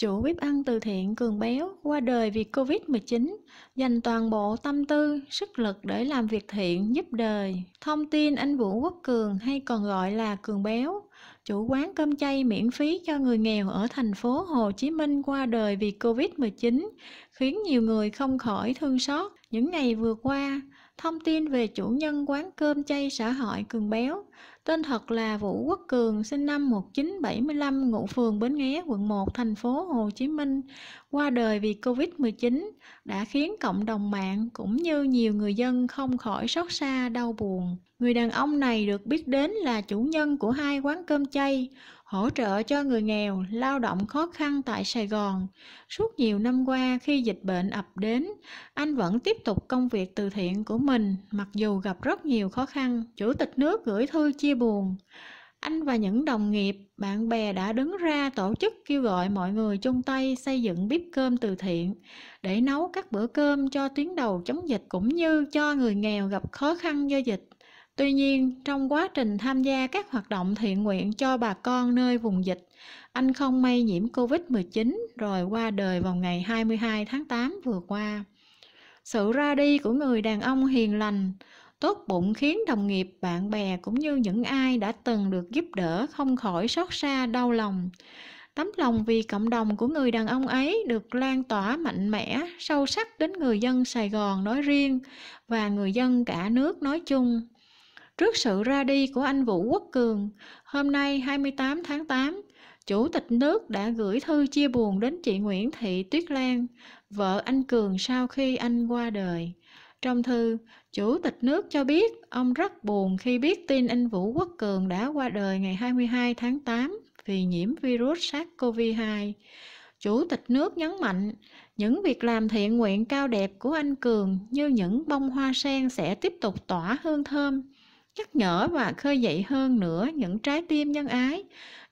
Chủ bếp ăn từ thiện Cường Béo qua đời vì Covid-19, dành toàn bộ tâm tư, sức lực để làm việc thiện giúp đời. Thông tin anh Vũ Quốc Cường hay còn gọi là Cường Béo, chủ quán cơm chay miễn phí cho người nghèo ở thành phố Hồ Chí Minh qua đời vì Covid-19, khiến nhiều người không khỏi thương xót. Những ngày vừa qua, thông tin về chủ nhân quán cơm chay xã hội Cường Béo Tên thật là Vũ Quốc Cường, sinh năm 1975, ngụ phường Bến Nghé, quận 1, thành phố Hồ Chí Minh, qua đời vì Covid-19 đã khiến cộng đồng mạng cũng như nhiều người dân không khỏi xót xa đau buồn. Người đàn ông này được biết đến là chủ nhân của hai quán cơm chay, hỗ trợ cho người nghèo, lao động khó khăn tại Sài Gòn. Suốt nhiều năm qua khi dịch bệnh ập đến, anh vẫn tiếp tục công việc từ thiện của mình, mặc dù gặp rất nhiều khó khăn. Chủ tịch nước gửi thư chia buồn anh và những đồng nghiệp bạn bè đã đứng ra tổ chức kêu gọi mọi người chung tay xây dựng bếp cơm từ thiện để nấu các bữa cơm cho tuyến đầu chống dịch cũng như cho người nghèo gặp khó khăn do dịch tuy nhiên trong quá trình tham gia các hoạt động thiện nguyện cho bà con nơi vùng dịch anh không may nhiễm covid 19 rồi qua đời vào ngày 22 tháng 8 vừa qua sự ra đi của người đàn ông hiền lành tốt bụng khiến đồng nghiệp bạn bè cũng như những ai đã từng được giúp đỡ không khỏi xót xa đau lòng tấm lòng vì cộng đồng của người đàn ông ấy được lan tỏa mạnh mẽ sâu sắc đến người dân sài gòn nói riêng và người dân cả nước nói chung trước sự ra đi của anh vũ quốc cường hôm nay 28 tháng 8 chủ tịch nước đã gửi thư chia buồn đến chị nguyễn thị tuyết lan vợ anh cường sau khi anh qua đời trong thư, Chủ tịch nước cho biết ông rất buồn khi biết tin anh Vũ Quốc Cường đã qua đời ngày 22 tháng 8 vì nhiễm virus SARS-CoV-2. Chủ tịch nước nhấn mạnh, những việc làm thiện nguyện cao đẹp của anh Cường như những bông hoa sen sẽ tiếp tục tỏa hương thơm, nhắc nhở và khơi dậy hơn nữa những trái tim nhân ái,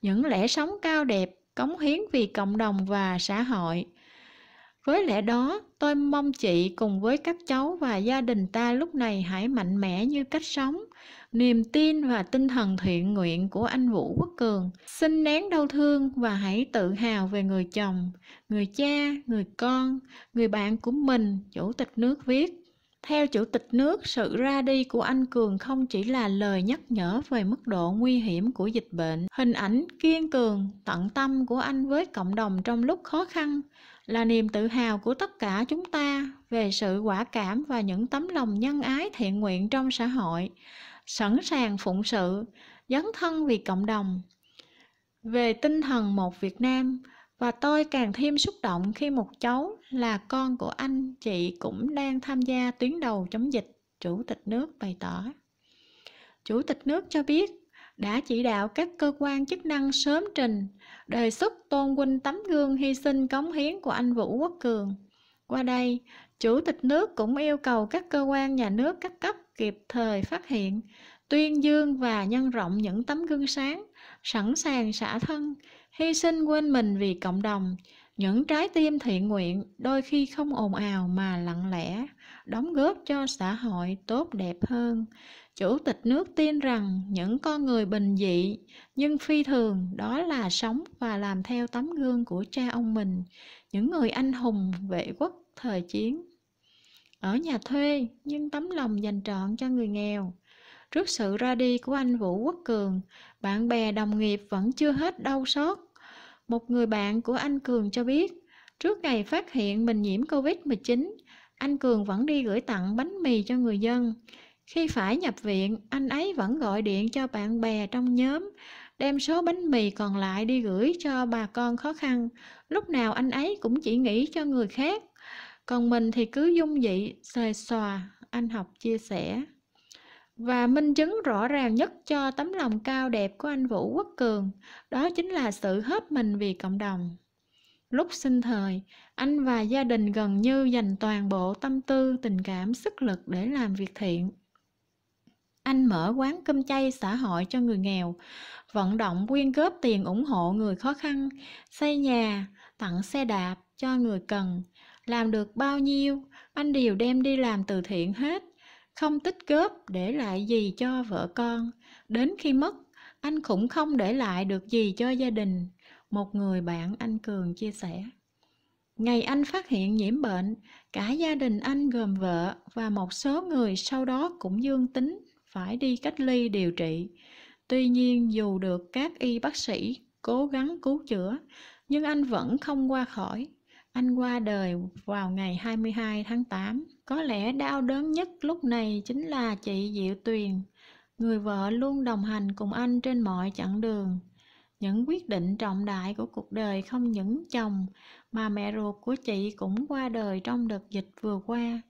những lẽ sống cao đẹp, cống hiến vì cộng đồng và xã hội. Với lẽ đó, tôi mong chị cùng với các cháu và gia đình ta lúc này hãy mạnh mẽ như cách sống, niềm tin và tinh thần thiện nguyện của anh Vũ Quốc Cường. Xin nén đau thương và hãy tự hào về người chồng, người cha, người con, người bạn của mình, Chủ tịch nước viết. Theo Chủ tịch nước, sự ra đi của anh Cường không chỉ là lời nhắc nhở về mức độ nguy hiểm của dịch bệnh, hình ảnh kiên cường, tận tâm của anh với cộng đồng trong lúc khó khăn, là niềm tự hào của tất cả chúng ta về sự quả cảm và những tấm lòng nhân ái thiện nguyện trong xã hội sẵn sàng phụng sự dấn thân vì cộng đồng về tinh thần một việt nam và tôi càng thêm xúc động khi một cháu là con của anh chị cũng đang tham gia tuyến đầu chống dịch chủ tịch nước bày tỏ chủ tịch nước cho biết đã chỉ đạo các cơ quan chức năng sớm trình đề xuất tôn vinh tấm gương hy sinh cống hiến của anh Vũ Quốc Cường. Qua đây, Chủ tịch nước cũng yêu cầu các cơ quan nhà nước các cấp kịp thời phát hiện, tuyên dương và nhân rộng những tấm gương sáng, sẵn sàng xả thân, hy sinh quên mình vì cộng đồng, những trái tim thiện nguyện đôi khi không ồn ào mà lặng lẽ, đóng góp cho xã hội tốt đẹp hơn chủ tịch nước tin rằng những con người bình dị nhưng phi thường đó là sống và làm theo tấm gương của cha ông mình những người anh hùng vệ quốc thời chiến ở nhà thuê nhưng tấm lòng dành trọn cho người nghèo trước sự ra đi của anh vũ quốc cường bạn bè đồng nghiệp vẫn chưa hết đau xót một người bạn của anh cường cho biết trước ngày phát hiện mình nhiễm covid 19 anh cường vẫn đi gửi tặng bánh mì cho người dân khi phải nhập viện, anh ấy vẫn gọi điện cho bạn bè trong nhóm, đem số bánh mì còn lại đi gửi cho bà con khó khăn. Lúc nào anh ấy cũng chỉ nghĩ cho người khác, còn mình thì cứ dung dị, xòe xòa, anh học chia sẻ. Và minh chứng rõ ràng nhất cho tấm lòng cao đẹp của anh Vũ Quốc Cường, đó chính là sự hết mình vì cộng đồng. Lúc sinh thời, anh và gia đình gần như dành toàn bộ tâm tư, tình cảm, sức lực để làm việc thiện anh mở quán cơm chay xã hội cho người nghèo, vận động quyên góp tiền ủng hộ người khó khăn, xây nhà, tặng xe đạp cho người cần. Làm được bao nhiêu, anh đều đem đi làm từ thiện hết, không tích góp để lại gì cho vợ con. Đến khi mất, anh cũng không để lại được gì cho gia đình, một người bạn anh Cường chia sẻ. Ngày anh phát hiện nhiễm bệnh, cả gia đình anh gồm vợ và một số người sau đó cũng dương tính phải đi cách ly điều trị. Tuy nhiên dù được các y bác sĩ cố gắng cứu chữa, nhưng anh vẫn không qua khỏi. Anh qua đời vào ngày 22 tháng 8. Có lẽ đau đớn nhất lúc này chính là chị Diệu Tuyền, người vợ luôn đồng hành cùng anh trên mọi chặng đường. Những quyết định trọng đại của cuộc đời không những chồng mà mẹ ruột của chị cũng qua đời trong đợt dịch vừa qua.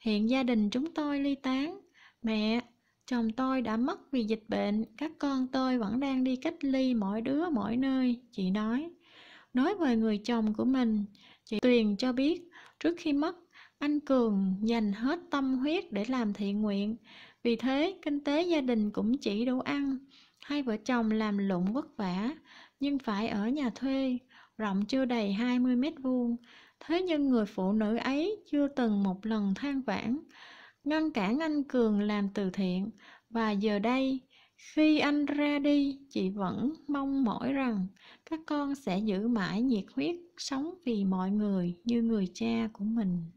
Hiện gia đình chúng tôi ly tán, mẹ, Chồng tôi đã mất vì dịch bệnh, các con tôi vẫn đang đi cách ly mỗi đứa mỗi nơi, chị nói. Nói về người chồng của mình, chị Tuyền cho biết trước khi mất, anh Cường dành hết tâm huyết để làm thiện nguyện. Vì thế, kinh tế gia đình cũng chỉ đủ ăn. Hai vợ chồng làm lụng vất vả, nhưng phải ở nhà thuê, rộng chưa đầy 20 mét vuông. Thế nhưng người phụ nữ ấy chưa từng một lần than vãn ngăn cản anh cường làm từ thiện và giờ đây khi anh ra đi chị vẫn mong mỏi rằng các con sẽ giữ mãi nhiệt huyết sống vì mọi người như người cha của mình